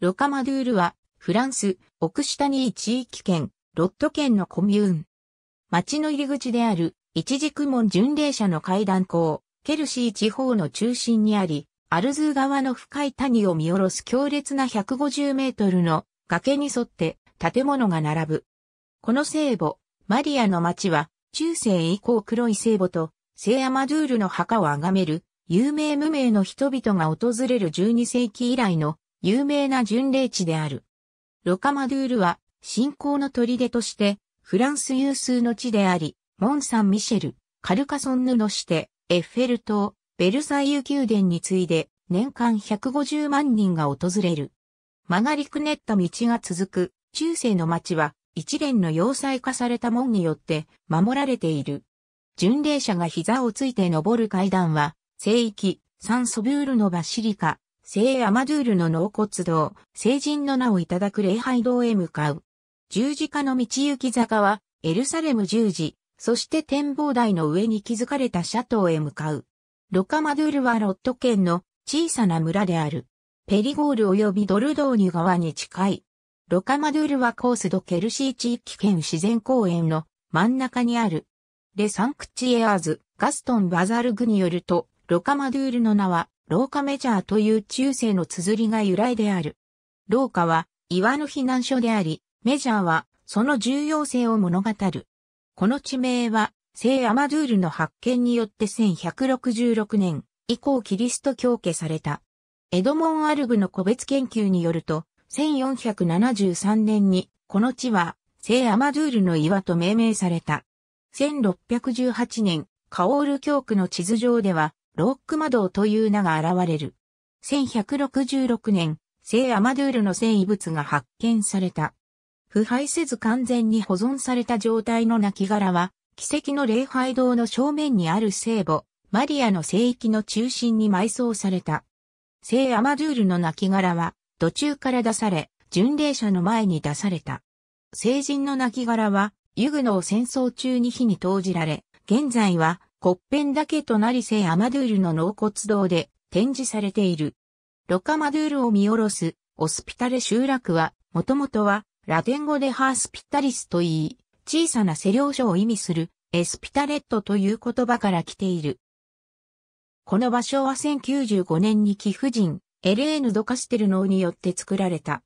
ロカマドゥールは、フランス、オクシタニー地域圏、ロット県のコミューン。町の入り口である、一軸門巡礼者の階段校、ケルシー地方の中心にあり、アルズー川の深い谷を見下ろす強烈な150メートルの崖に沿って建物が並ぶ。この聖母、マリアの町は、中世以降黒い聖母と、聖アマドゥールの墓を崇める、有名無名の人々が訪れる12世紀以来の有名な巡礼地である。ロカマドゥールは信仰の砦としてフランス有数の地であり、モン・サン・ミシェル、カルカソンヌのして、エッフェル塔、ベルサイユ宮殿に次いで年間150万人が訪れる。曲がりくねった道が続く中世の街は一連の要塞化された門によって守られている。巡礼者が膝をついて登る階段は、聖域、サンソブールのバシリカ、聖アマドゥールの納骨堂、聖人の名をいただく礼拝堂へ向かう。十字架の道行き坂は、エルサレム十字、そして展望台の上に築かれたシャトーへ向かう。ロカマドゥールはロット県の小さな村である。ペリゴール及びドルドーニュ川に近い。ロカマドゥールはコースドケルシー地域圏自然公園の真ん中にある。レ・サンクチエアーズ、ガストン・バザルグによると、ロカマドゥールの名は、廊下メジャーという中世の綴りが由来である。廊下は岩の避難所であり、メジャーはその重要性を物語る。この地名は、聖アマドゥールの発見によって1166年以降キリスト教家された。エドモン・アルグの個別研究によると、1473年にこの地は聖アマドゥールの岩と命名された。1618年、カオール教区の地図上では、ロック魔道という名が現れる。1166年、聖アマドゥールの聖遺物が発見された。腐敗せず完全に保存された状態の亡骸は、奇跡の礼拝堂の正面にある聖母、マリアの聖域の中心に埋葬された。聖アマドゥールの亡骸は、途中から出され、巡礼者の前に出された。聖人の亡骸は、ユグノを戦争中に火に投じられ、現在はコッペン岳り聖アマドゥールの納骨堂で展示されている。ロカマドゥールを見下ろす、オスピタレ集落は、もともとは、ラテン語でハースピタリスと言い、小さな施領所を意味する、エスピタレットという言葉から来ている。この場所は1095年に貴婦人、エレーヌ・ド・カステルノーによって作られた。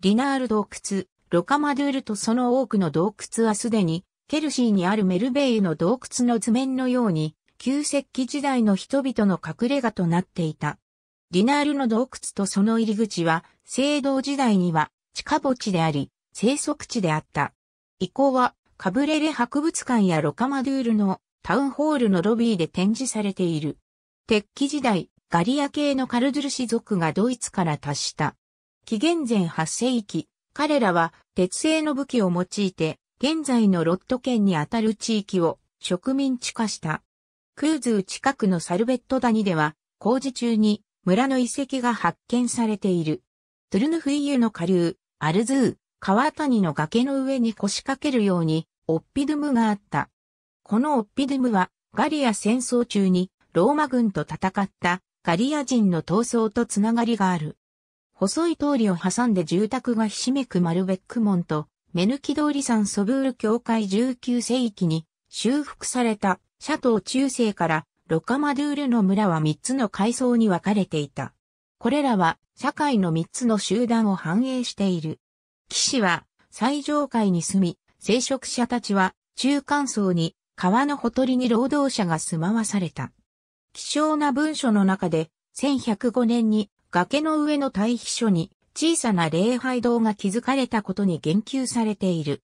リナール洞窟、ロカマドゥールとその多くの洞窟はすでにケルシーにあるメルベイユの洞窟の図面のように、旧石器時代の人々の隠れ家となっていた。ディナールの洞窟とその入り口は、聖堂時代には地下墓地であり、生息地であった。以降は、カブレレ博物館やロカマドゥールのタウンホールのロビーで展示されている。鉄器時代、ガリア系のカルドゥル氏族がドイツから達した。紀元前8世紀、彼らは鉄製の武器を用いて現在のロット県にあたる地域を植民地化した。クーズー近くのサルベット谷では、工事中に村の遺跡が発見されている。トゥルヌフイユの下流、アルズー、川谷の崖の上に腰掛けるように、オッピドゥムがあった。このオッピドゥムは、ガリア戦争中にローマ軍と戦ったガリア人の闘争とつながりがある。細い通りを挟んで住宅がひしめくマルベック門とメヌキ通り山ソブール教会19世紀に修復されたシャトー中世からロカマドゥールの村は3つの階層に分かれていた。これらは社会の3つの集団を反映している。騎士は最上階に住み、聖職者たちは中間層に川のほとりに労働者が住まわされた。希少な文書の中で1105年に崖の上の退避所に小さな礼拝堂が築かれたことに言及されている。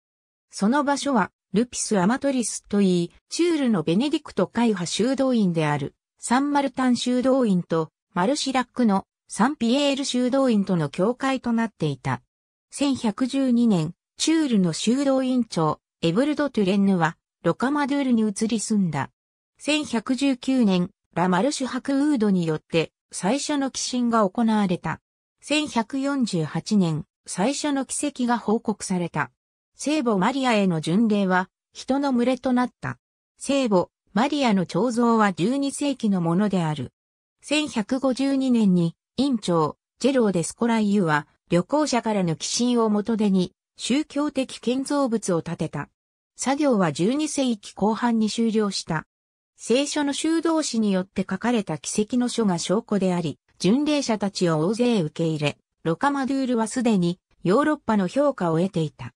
その場所は、ルピス・アマトリスといい、チュールのベネディクト会派修道院である、サンマルタン修道院と、マルシラックのサンピエール修道院との境界となっていた。1112年、チュールの修道院長、エブルド・トゥレンヌは、ロカマドゥールに移り住んだ。1119年、ラ・マルシュ・ハクウードによって、最初の寄進が行われた。1148年、最初の奇跡が報告された。聖母マリアへの巡礼は、人の群れとなった。聖母、マリアの彫像は12世紀のものである。1152年に、院長、ジェローデスコライユは、旅行者からの寄進を元手に、宗教的建造物を建てた。作業は12世紀後半に終了した。聖書の修道士によって書かれた奇跡の書が証拠であり、巡礼者たちを大勢受け入れ、ロカマドゥールはすでにヨーロッパの評価を得ていた。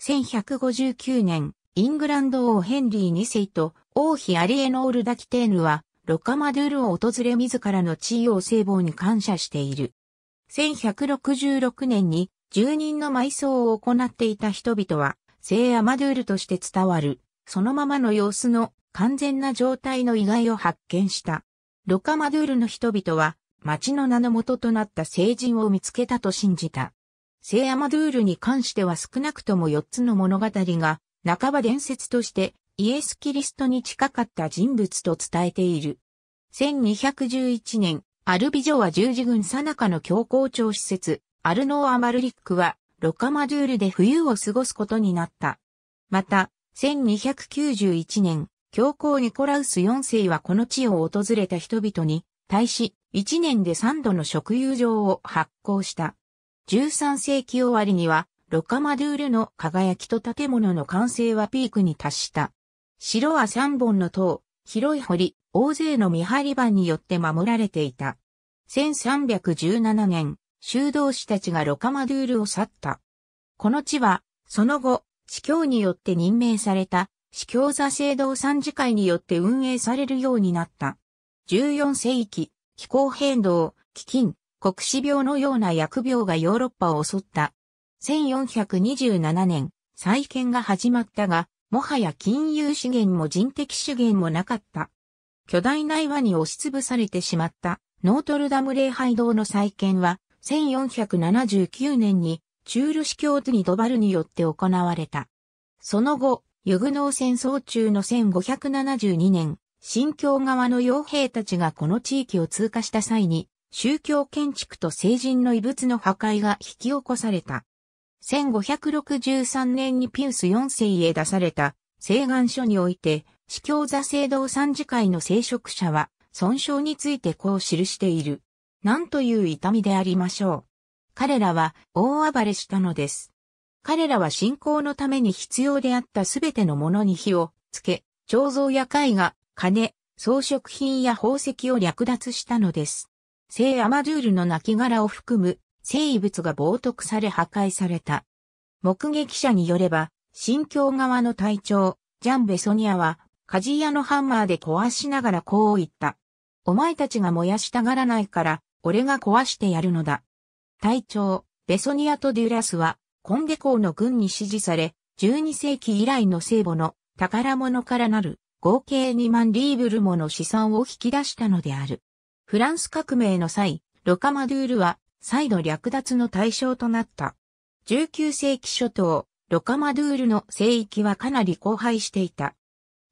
1159年、イングランド王ヘンリー2世と王妃アリエノール・ダキテーヌは、ロカマドゥールを訪れ自らの地位を聖望に感謝している。1166年に住人の埋葬を行っていた人々は、聖アマドゥールとして伝わる、そのままの様子の完全な状態の意外を発見した。ロカマドゥールの人々は、町の名の元となった聖人を見つけたと信じた。聖アマドゥールに関しては少なくとも4つの物語が、半ば伝説としてイエス・キリストに近かった人物と伝えている。1211年、アルビジョは十字軍最中の教皇庁施設、アルノー・アマルリックは、ロカマドゥールで冬を過ごすことになった。また、1291年、教皇ニコラウス4世はこの地を訪れた人々に、対し、1年で3度の食友情を発行した。13世紀終わりには、ロカマドゥールの輝きと建物の完成はピークに達した。城は3本の塔、広い堀、大勢の見張り番によって守られていた。1317年、修道士たちがロカマドゥールを去った。この地は、その後、司教によって任命された、司教座聖堂参事会によって運営されるようになった。14世紀、気候変動、飢饉、国死病のような薬病がヨーロッパを襲った。1427年、再建が始まったが、もはや金融資源も人的資源もなかった。巨大な岩に押しつぶされてしまったノートルダム礼拝堂の再建は、1479年にチュール司教トゥニドバルによって行われた。その後、ユグノー戦争中の1572年、新教側の傭兵たちがこの地域を通過した際に、宗教建築と聖人の遺物の破壊が引き起こされた。1563年にピウス4世へ出された請願書において、司教座聖堂参事会の聖職者は、損傷についてこう記している。なんという痛みでありましょう。彼らは大暴れしたのです。彼らは信仰のために必要であったすべてのものに火をつけ、彫像や絵画、金、装飾品や宝石を略奪したのです。聖アマドゥールの亡骸を含む生物が冒涜され破壊された。目撃者によれば、新境側の隊長、ジャンベソニアは、鍛冶屋のハンマーで壊しながらこう言った。お前たちが燃やしたがらないから、俺が壊してやるのだ。隊長、ベソニアとデュラスは、コンデ公の軍に支持され、12世紀以来の聖母の宝物からなる合計2万リーブルもの資産を引き出したのである。フランス革命の際、ロカマドゥールは再度略奪の対象となった。19世紀初頭、ロカマドゥールの聖域はかなり荒廃していた。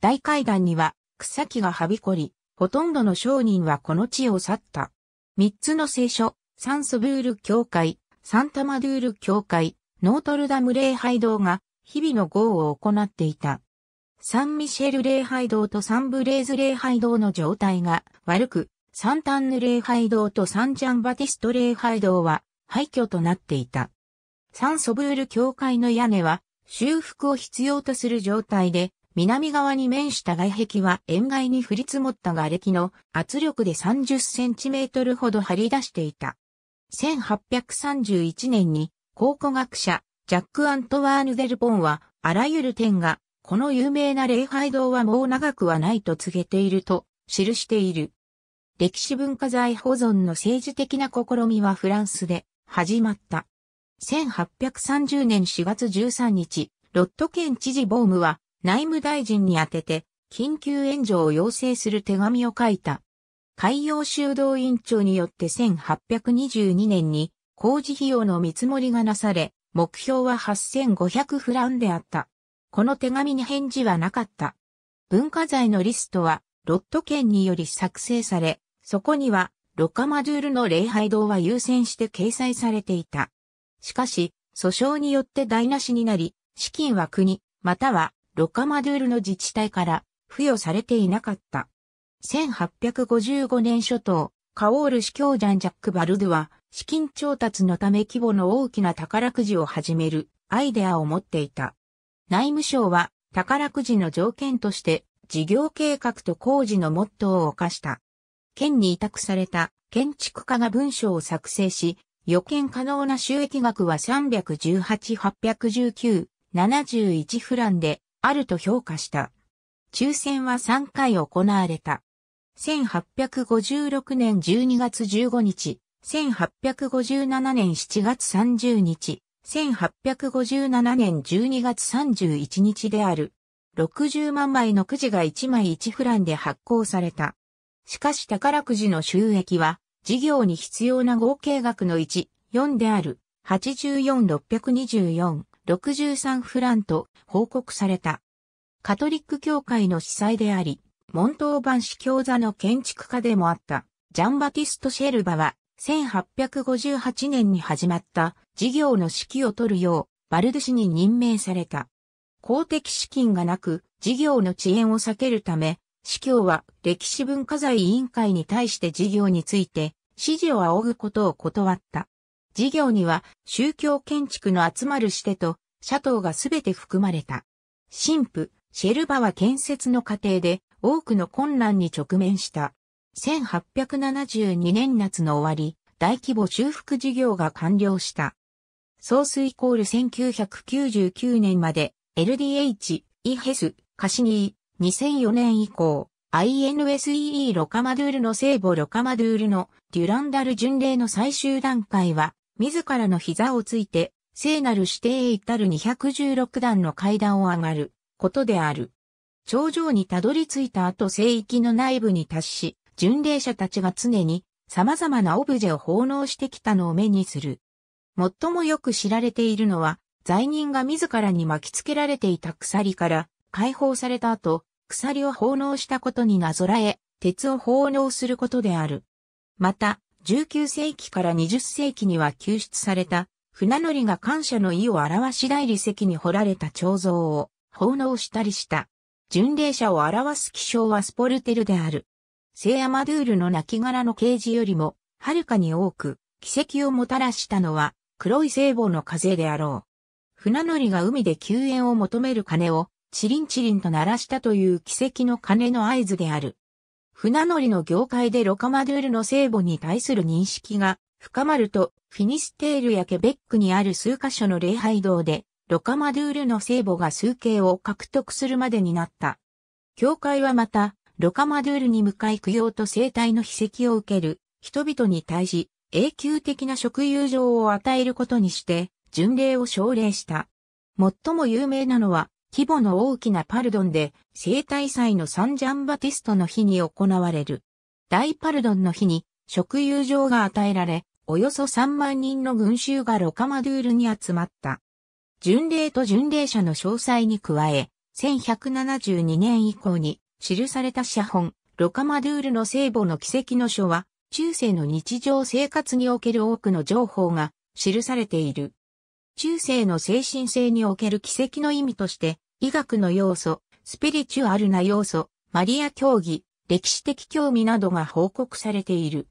大階段には草木がはびこり、ほとんどの商人はこの地を去った。三つの聖書、サンソブール教会、サンタマドゥール教会、ノートルダム礼拝堂が日々の号を行っていた。サンミシェル礼拝堂とサンブレーズ礼拝堂の状態が悪く、サンタンヌ礼拝堂とサンジャンバティスト礼拝堂は廃墟となっていた。サンソブール教会の屋根は修復を必要とする状態で、南側に面した外壁は円外に降り積もった瓦礫の圧力で30センチメートルほど張り出していた。1831年に考古学者ジャック・アントワーヌ・デルポンはあらゆる点がこの有名な礼拝堂はもう長くはないと告げていると記している。歴史文化財保存の政治的な試みはフランスで始まった。1830年4月13日、ロット県知事ボームは内務大臣に宛てて緊急援助を要請する手紙を書いた。海洋修道院長によって1822年に工事費用の見積もりがなされ、目標は8500フランであった。この手紙に返事はなかった。文化財のリストは、ロット県により作成され、そこには、ロカマドゥールの礼拝堂は優先して掲載されていた。しかし、訴訟によって台無しになり、資金は国、または、ロカマドゥールの自治体から付与されていなかった。1855年初頭、カオール司教ジャン・ジャック・バルドゥは、資金調達のため規模の大きな宝くじを始めるアイデアを持っていた。内務省は宝くじの条件として事業計画と工事のモットーを課した。県に委託された建築家が文書を作成し、予見可能な収益額は318,819,71フランであると評価した。抽選は3回行われた。1856年12月15日、1857年7月30日、1857年12月31日である。60万枚のくじが1枚1フランで発行された。しかし宝くじの収益は、事業に必要な合計額の1、4である、84,624、63フランと報告された。カトリック教会の司祭であり、モントーバン司教座の建築家でもあった、ジャンバティスト・シェルバは、1858年に始まった事業の指揮を取るよう、バルデ氏に任命された。公的資金がなく、事業の遅延を避けるため、司教は歴史文化財委員会に対して事業について、指示を仰ぐことを断った。事業には宗教建築の集まるしてと、社頭がすべて含まれた。神父、シェルバは建設の過程で多くの困難に直面した。1872年夏の終わり、大規模修復事業が完了した。総水イコール1999年まで LDH、イヘス、カシニー、2004年以降、INSEE ロカマドゥールの聖母ロカマドゥールのデュランダル巡礼の最終段階は、自らの膝をついて、聖なる指定へ至る216段の階段を上がることである。頂上にたどり着いた後聖域の内部に達し、巡礼者たちが常に様々なオブジェを奉納してきたのを目にする。最もよく知られているのは、罪人が自らに巻きつけられていた鎖から解放された後、鎖を奉納したことになぞらえ、鉄を奉納することである。また、19世紀から20世紀には救出された、船乗りが感謝の意を表し大理石に彫られた彫像を奉納したりした。巡礼者を表す気象はスポルテルである。聖アマドゥールの亡骸の刑事よりも、はるかに多く、奇跡をもたらしたのは、黒い聖母の風であろう。船乗りが海で救援を求める鐘を、チリンチリンと鳴らしたという奇跡の鐘の合図である。船乗りの業界でロカマドゥールの聖母に対する認識が深まると、フィニステールやケベックにある数カ所の礼拝堂で、ロカマドゥールの聖母が数形を獲得するまでになった。教会はまた、ロカマドゥールに向かい供養と生態の秘跡を受ける人々に対し永久的な職友情を与えることにして巡礼を奨励した。最も有名なのは規模の大きなパルドンで生態祭のサンジャンバティストの日に行われる。大パルドンの日に職友情が与えられ、およそ3万人の群衆がロカマドゥールに集まった。巡礼と巡礼者の詳細に加え、1172年以降に記された写本、ロカマドゥールの聖母の奇跡の書は、中世の日常生活における多くの情報が記されている。中世の精神性における奇跡の意味として、医学の要素、スピリチュアルな要素、マリア教義、歴史的興味などが報告されている。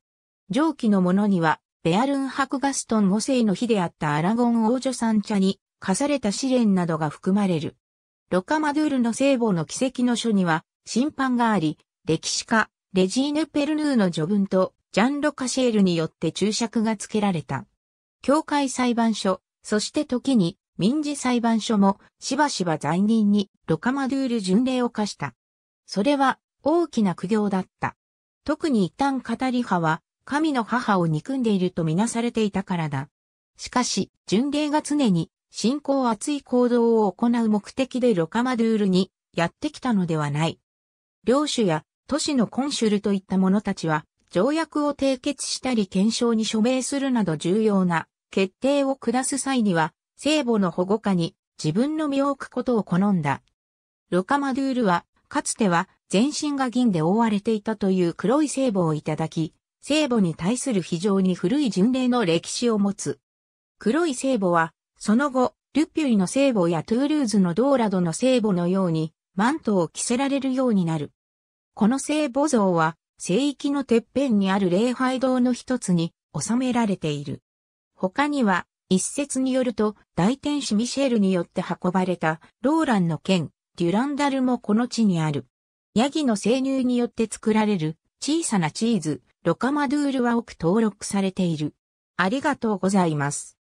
上記のものには、ベアルンハクガストン5世の日であったアラゴン王女三茶に課された試練などが含まれる。ロカマドゥールの聖母の奇跡の書には、審判があり、歴史家、レジーヌ・ペルヌーの序文とジャンロ・カシエルによって注釈が付けられた。教会裁判所、そして時に民事裁判所もしばしば罪人にロカマドゥール巡礼を課した。それは大きな苦行だった。特に一旦カタリ派は神の母を憎んでいるとみなされていたからだ。しかし、巡礼が常に信仰厚い行動を行う目的でロカマドゥールにやってきたのではない。領主や都市のコンシュルといった者たちは、条約を締結したり検証に署名するなど重要な決定を下す際には、聖母の保護下に自分の身を置くことを好んだ。ロカマドゥールは、かつては全身が銀で覆われていたという黒い聖母をいただき、聖母に対する非常に古い巡礼の歴史を持つ。黒い聖母は、その後、ルピュイの聖母やトゥールーズのドーラドの聖母のように、マントを着せられるようになる。この聖母像は、聖域のてっぺんにある礼拝堂の一つに収められている。他には、一説によると、大天使ミシェルによって運ばれた、ローランの剣、デュランダルもこの地にある。ヤギの生乳によって作られる、小さなチーズ、ロカマドゥールは多く登録されている。ありがとうございます。